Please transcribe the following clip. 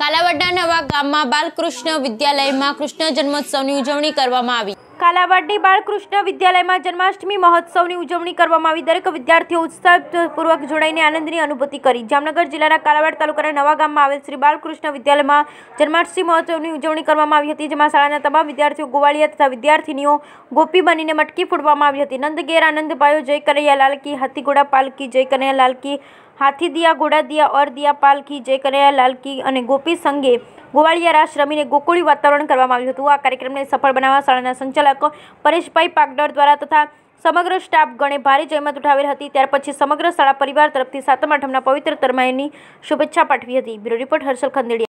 કાલાવાડના નવા ગામમાં બાલકૃષ્ણ વિદ્યાલયમાં કૃષ્ણ જન્મોત્સવની ઉજવણી કરવામાં આવી કાલાવાડની બાળકૃષ્ણ વિદ્યાલયમાં જન્માષ્ટમી મહોત્સવની ઉજવણી કરવામાં આવી દરેક વિદ્યાર્થીઓ ઉત્સાહપૂર્વક જોડાઈને આનંદની અનુભૂતિ કરી જામનગર જિલ્લાના કાલાવાડ તાલુકાના નવા ગામમાં આવેલ શ્રી બાળકૃષ્ણ વિદ્યાલયમાં જન્માષ્ટમી મહોત્સવની ઉજવણી કરવામાં આવી હતી જેમાં શાળાના તમામ વિદ્યાર્થીઓ ગોવાળિયા તથા વિદ્યાર્થીનીઓ ગોપી બનીને મટકી ફોડવામાં આવી હતી નંદગેર આનંદભાઈઓ આનંદ જય કનૈયા લાલકી હાથીઘોડા પાલકી જય કનૈયા લાલકી હાથી દિયા ઘોડા દિયા ઓર દિયા જય કનૈયા લાલકી અને ગોપી સંઘે ગોવાળિયા રાસ રમીને ગોકુળી વાતાવરણ કરવામાં આવ્યું હતું આ કાર્યક્રમને સફળ બનાવવા શાળાના સંચાલક પરેશભાઈ પાગડર દ્વારા તથા સમગ્ર સ્ટાફ ગણે ભારે જહેમત ઉઠાવેલ હતી ત્યાર પછી સમગ્ર શાળા પરિવાર તરફથી સાતમ આઠમના પવિત્ર તરમાઈની શુભેચ્છા પાઠવી હતી બ્યુરો રિપોર્ટ હર્ષલ ખંદેડિયા